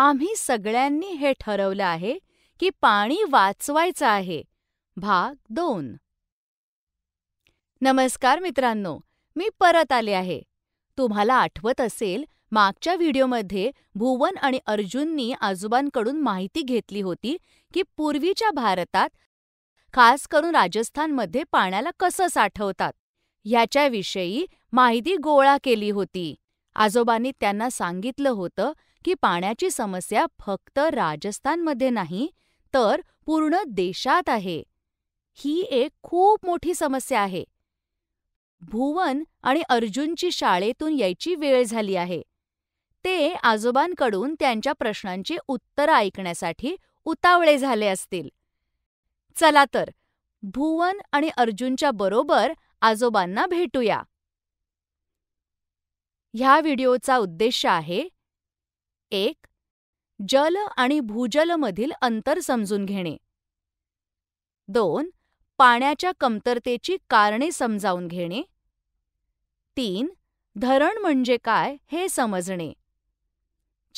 आम्ही सगळ्यांनी हे ठरवलं आहे की पाणी वाचवायचं आहे भाग दोन नमस्कार मित्रांनो मी परत आले आहे तुम्हाला आठवत असेल मागच्या व्हिडिओमध्ये भुवन आणि अर्जुननी आजोबांकडून माहिती घेतली होती की पूर्वीच्या भारतात खास करून राजस्थानमध्ये पाण्याला कसं साठवतात ह्याच्याविषयी माहिती गोळा केली होती आजोबांनी त्यांना सांगितलं होतं की पाण्याची समस्या फक्त राजस्थानमध्ये नाही तर पूर्ण देशात आहे ही एक खूप मोठी समस्या आहे भुवन आणि अर्जुनची शाळेतून यायची वेळ झाली आहे ते आजोबांकडून त्यांच्या प्रश्नांची उत्तरं ऐकण्यासाठी उतावळे झाले असतील चला तर भुवन आणि अर्जुनच्या बरोबर आजोबांना भेटूया ह्या व्हिडिओचा उद्देश आहे एक जल आणि भूजलमधील अंतर समजून घेणे दोन पाण्याच्या कमतरतेची कारणे समजावून घेणे तीन धरण म्हणजे काय हे समजणे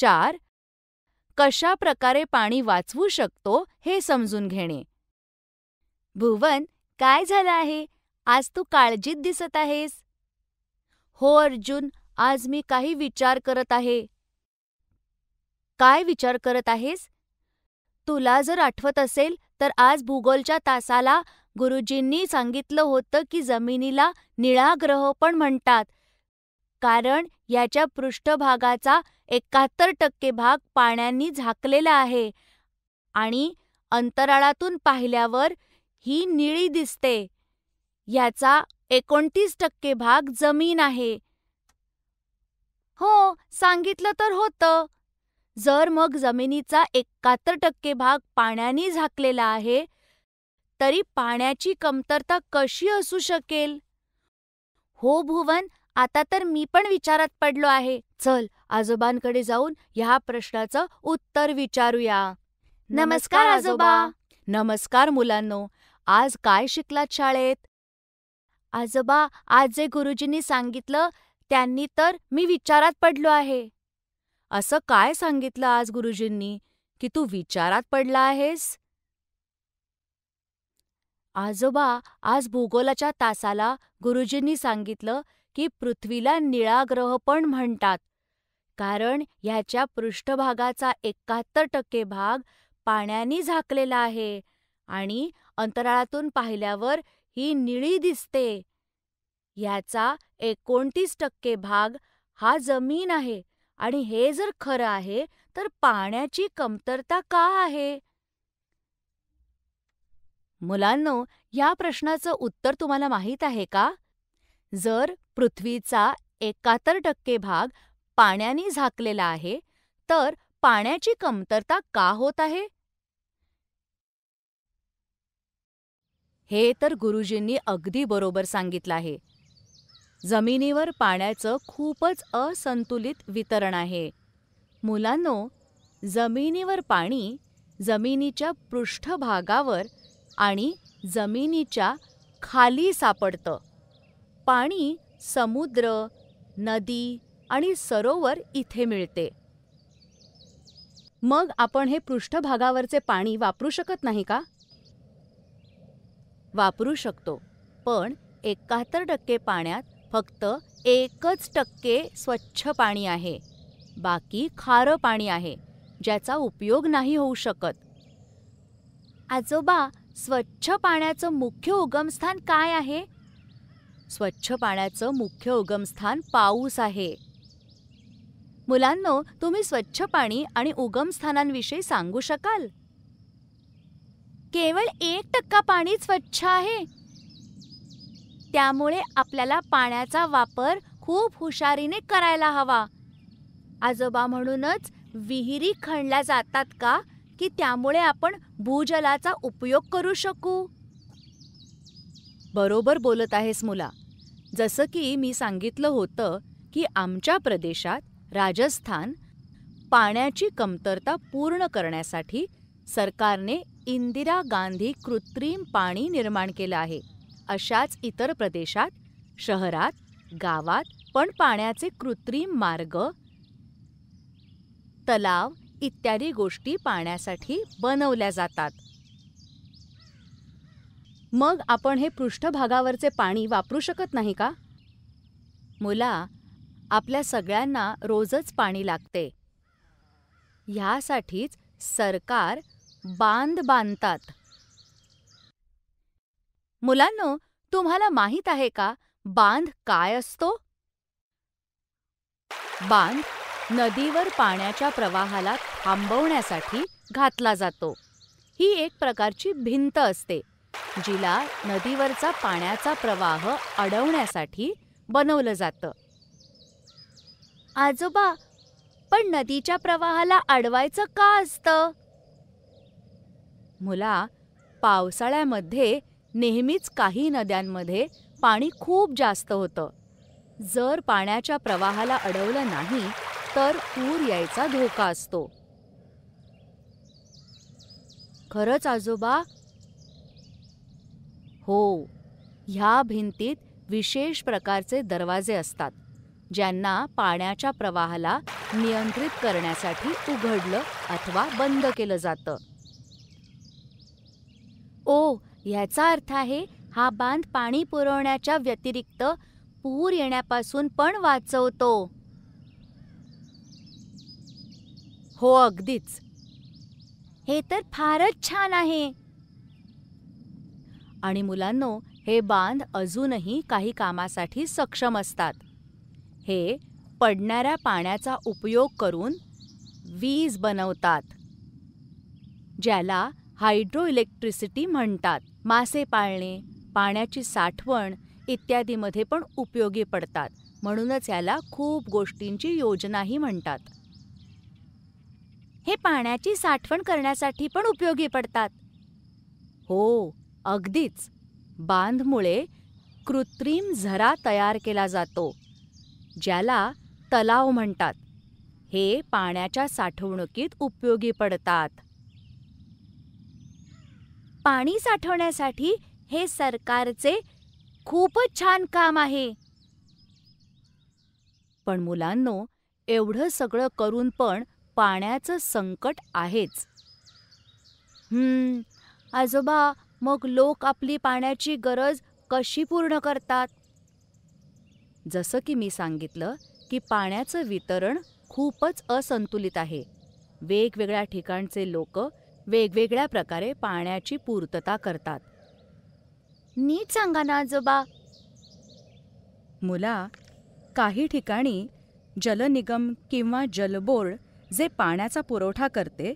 चार कशा प्रकारे पाणी वाचवू शकतो हे समजून घेणे भुवन काय झालं आहे आज तू काळजीत दिसत आहेस हो अर्जुन आज मी काही विचार करत आहे काय विचार करत आहेस तुला जर आठवत असेल तर आज भूगोलच्या तासाला गुरुजींनी सांगितलं होतं की जमिनीला निळा ग्रह पण म्हणतात कारण याच्या पृष्ठभागाचा एकाहत्तर टक्के भाग पाण्यांनी झाकलेला आहे आणि अंतराळातून पाहिल्यावर ही निळी दिसते याचा एकोणतीस टक्के भाग जमीन आहे हो सांगितलं तर होतं जर मग जमिनीचा एकाहत्तर टक्के भाग पाण्यानी झाकलेला आहे, तरी पाण्याची कमतरता कशी असू शकेल? हो भुवन, आता तर मी पण विचारात पडलो आहे. चल, आजोबांकडे जाऊन ह्या प्रश्नाचं उत्तर विचारूया. नमस्कार आजोबा. नमस्कार मुलांनो. आज काय शिकलात शाळेत? आजोबा, आज जे गुरुजींनी सांगितलं त्यांनी तर मी विचारात पडलो आहे. असं काय सांगितलं आज गुरुजींनी की तू विचारात पडला आहेस आजोबा आज भूगोलाच्या तासाला गुरुजींनी सांगितलं की पृथ्वीला निळा ग्रह पण म्हणतात कारण ह्याच्या पृष्ठभागाचा एकाहत्तर टक्के भाग पाण्याने झाकलेला आहे आणि अंतराळातून पाहिल्यावर ही निळी दिसते याचा एकोणतीस टक्के भाग हा जमीन आहे आणि हे जर खरं आहे तर पाण्याची कमतरता का आहे मुलांनो या प्रश्नाचं उत्तर तुम्हाला माहीत आहे का जर पृथ्वीचा एकाहत्तर टक्के भाग पाण्याने झाकलेला आहे तर पाण्याची कमतरता का होत आहे हे तर गुरुजींनी अगदी बरोबर सांगितलं आहे जमिनीवर पाण्याचं खूपच असंतुलित वितरण आहे मुलांनो जमिनीवर पाणी जमिनीच्या पृष्ठभागावर आणि जमिनीच्या खाली सापडतं पाणी समुद्र नदी आणि सरोवर इथे मिळते मग आपण हे पृष्ठभागावरचे पाणी वापरू शकत नाही का वापरू शकतो पण एकाहत्तर टक्के पाण्यात फक्त एकच टक्के स्वच्छ पाणी आहे बाकी खारं पाणी आहे ज्याचा उपयोग नाही होऊ शकत आजोबा स्वच्छ पाण्याचं मुख्य उगमस्थान काय आहे स्वच्छ पाण्याचं मुख्य उगमस्थान पाऊस आहे मुलांनो तुम्ही स्वच्छ पाणी आणि उगमस्थानांविषयी सांगू शकाल केवळ एक टक्का पाणी स्वच्छ आहे त्यामुळे आपल्याला पाण्याचा वापर खूप हुशारीने करायला हवा आजोबा म्हणूनच विहिरी खणल्या जातात का की त्यामुळे आपण भूजलाचा उपयोग करू शकू बरोबर बोलत आहेस मुला जसं की मी सांगितलं होतं की आमच्या प्रदेशात राजस्थान पाण्याची कमतरता पूर्ण करण्यासाठी सरकारने इंदिरा गांधी कृत्रिम पाणी निर्माण केलं आहे अशाच इतर प्रदेशात शहरात गावात पण पाण्याचे कृत्रिम मार्ग तलाव इत्यादी गोष्टी पाण्यासाठी बनवल्या जातात मग आपण हे पृष्ठभागावरचे पाणी वापरू शकत नाही का मुला आपल्या सगळ्यांना रोजच पाणी लागते ह्यासाठीच सरकार बांध बांधतात मुलांनो तुम्हाला माहीत आहे का बांध काय असतो बांध नदीवर पाण्याच्या प्रवाहाला थांबवण्यासाठी घातला जातो ही एक प्रकारची भिंत असते जिला नदीवरचा पाण्याचा प्रवाह अडवण्यासाठी बनवलं जातं आजोबा पण नदीच्या प्रवाहाला अडवायचं का असतं मुला पावसाळ्यामध्ये नेहमीच काही नद्यांमध्ये पाणी खूप जास्त होतं जर पाण्याच्या प्रवाहाला अडवलं नाही तर पूर यायचा धोका असतो खरंच आजोबा हो ह्या भिंतीत विशेष प्रकारचे दरवाजे असतात ज्यांना पाण्याच्या प्रवाहाला नियंत्रित करण्यासाठी उघडलं अथवा बंद केलं जातं ओ ह्याचा अर्थ आहे हा बांध पाणी पुरवण्याच्या व्यतिरिक्त पूर येण्यापासून पण वाचवतो हो अगदीच हे तर फारच छान आहे आणि मुलांनो हे बांध अजूनही काही कामासाठी सक्षम असतात हे पडणाऱ्या पाण्याचा उपयोग करून वीज बनवतात ज्याला हायड्रोइलेक्ट्रिसिटी म्हणतात मासे पाळणे पाण्याची साठवण इत्यादीमध्ये पण उपयोगी पडतात म्हणूनच याला खूप गोष्टींची योजनाही म्हणतात हे पाण्याची साठवण करण्यासाठी पण उपयोगी पडतात हो अगदीच बांधमुळे कृत्रिम झरा तयार केला जातो ज्याला तलाव म्हणतात हे पाण्याच्या साठवणुकीत उपयोगी पडतात पाणी साठवण्यासाठी हे सरकारचे खूपच छान काम आहे पण मुलांनो एवढं सगळं करून पण पाण्याचं संकट आहेच हम्म आजोबा मग लोक आपली पाण्याची गरज कशी पूर्ण करतात जसं की मी सांगितलं की पाण्याचं वितरण खूपच असंतुलित आहे वेगवेगळ्या ठिकाणचे लोक वेगवेगळ्या प्रकारे पाण्याची पूर्तता करतात नीट सांगा ना आजोबा मुला काही ठिकाणी जलनिगम किंवा जलबोर्ड जे पाण्याचा पुरवठा करते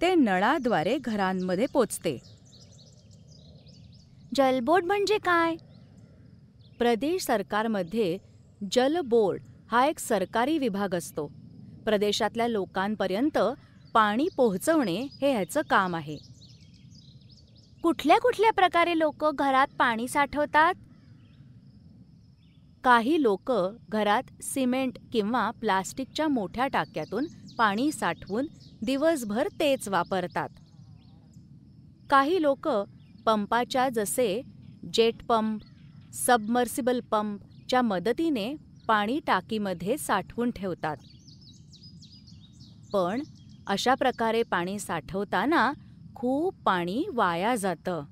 ते नळाद्वारे घरांमध्ये पोचते जलबोर्ड म्हणजे काय प्रदेश सरकारमध्ये जलबोर्ड हा एक सरकारी विभाग असतो प्रदेशातल्या लोकांपर्यंत पाणी पोहोचवणे हे ह्याचं काम आहे कुठल्या कुठल्या प्रकारे लोक घरात पाणी साठवतात काही लोक घरात सिमेंट किंवा प्लास्टिकच्या मोठ्या टाक्यातून पाणी साठवून दिवसभर तेच वापरतात काही लोक पंपाच्या जसे जेट पंप सबमर्सिबल पंपच्या मदतीने पाणी टाकीमध्ये साठवून ठेवतात पण अशा प्रकारे पाणी साठवताना खूप पाणी वाया जातं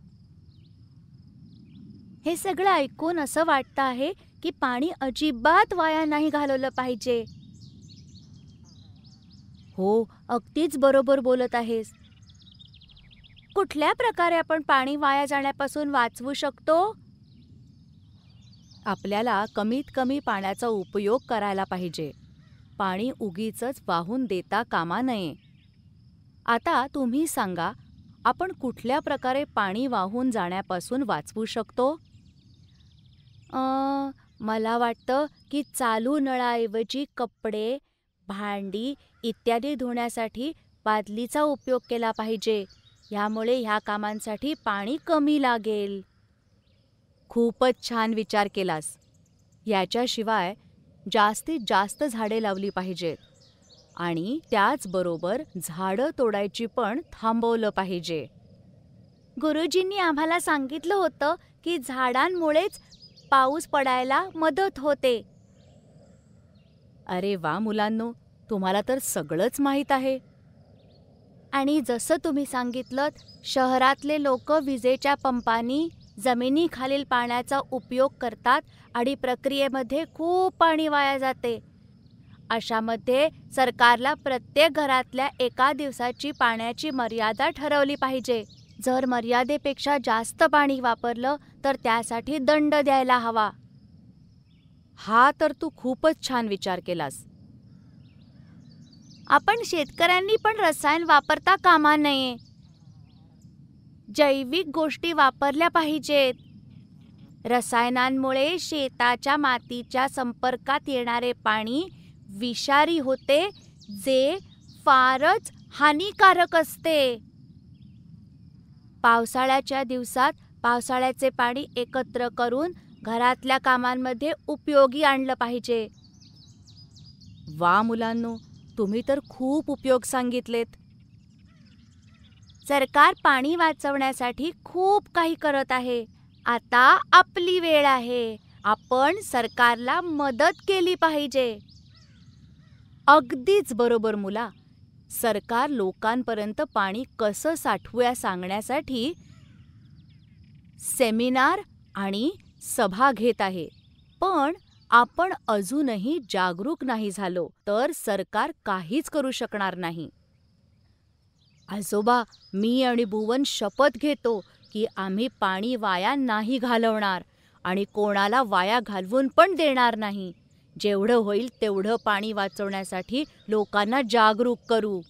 हे सगळं ऐकून असं वाटतं आहे की पाणी अजिबात वाया नाही घालवलं पाहिजे हो अगदीच बरोबर बोलत आहेस कुठल्या प्रकारे आपण पाणी वाया जाण्यापासून वाचवू शकतो आपल्याला कमीत कमी पाण्याचा उपयोग करायला पाहिजे पाणी उगीच वाहून देता कामा नये आता तुम्ही सांगा आपण कुठल्या प्रकारे पाणी वाहून जाण्यापासून वाचवू शकतो मला वाटतं की चालू नळाऐवजी कपडे भांडी इत्यादी धुण्यासाठी बादलीचा उपयोग केला पाहिजे ह्यामुळे ह्या कामांसाठी पाणी कमी लागेल खूपच छान विचार केलास याच्याशिवाय जास्तीत जास्त झाडे लावली पाहिजेत आणि त्याचबरोबर झाडं तोडायची पण थांबवलं पाहिजे गुरुजींनी आम्हाला सांगितलं होतं की झाडांमुळेच पाऊस पडायला मदत होते अरे वा मुलांनो तुम्हाला तर सगळंच माहीत आहे आणि जसं तुम्ही सांगितलं शहरातले लोक विजेच्या पंपानी जमिनीखालील पाण्याचा उपयोग करतात आणि प्रक्रियेमध्ये खूप पाणी वाया जाते अशामध्ये सरकारला प्रत्येक घरातल्या एका दिवसाची पाण्याची मर्यादा ठरवली पाहिजे जर मर्यादेपेक्षा जास्त पाणी वापरलं तर त्यासाठी दंड द्यायला हवा हा तर तू खूपच छान विचार केलास आपण शेतकऱ्यांनी पण रसायन वापरता कामा नये जैविक गोष्टी वापरल्या पाहिजेत रसायनांमुळे शेताच्या मातीच्या संपर्कात येणारे पाणी विषारी होते जे फारच हानिकारक असते पावसाळ्याच्या दिवसात पावसाळ्याचे पाणी एकत्र करून घरातल्या कामांमध्ये उपयोगी आणलं पाहिजे वा मुलांनो तुम्ही तर खूप उपयोग सांगितलेत सरकार पाणी वाचवण्यासाठी खूप काही करत आहे आता आपली वेळ आहे आपण सरकारला मदत केली पाहिजे अगदीच बरोबर मुला सरकार लोकांपर्यंत पाणी कसं साठवूया सांगण्यासाठी सेमिनार आणि सभा घेत आहे पण आपण अजूनही जागरूक नाही झालो तर सरकार काहीच करू शकणार नाही आजोबा मी आणि भुवन शपथ घेतो की आम्ही पाणी वाया नाही घालवणार आणि कोणाला वाया घालवून पण देणार नाही जेवढं होईल तेवढं पाणी वाचवण्यासाठी लोकांना जागरूक करू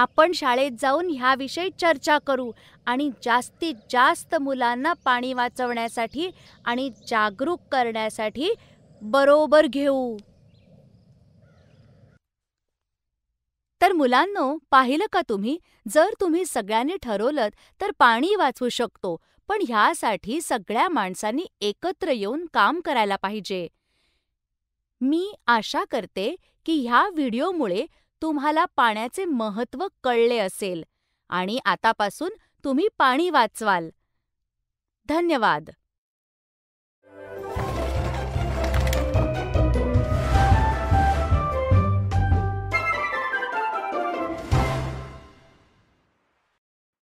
आपण शाळेत जाऊन ह्याविषयी चर्चा करू आणि जास्तीत जास्त मुलांना पाणी वाचवण्यासाठी आणि जागरूक करण्यासाठी बरोबर घेऊ तर मुलांनो पाहिलं का तुम्ही जर तुम्ही सगळ्यांनी ठरवलं तर पाणी वाचवू शकतो पण ह्यासाठी सगळ्या माणसांनी एकत्र येऊन काम करायला पाहिजे मी आशा करते की ह्या व्हिडिओमुळे तुम्हाला पाण्याचे महत्त्व कळले असेल आणि आतापासून तुम्ही पाणी वाचवाल धन्यवाद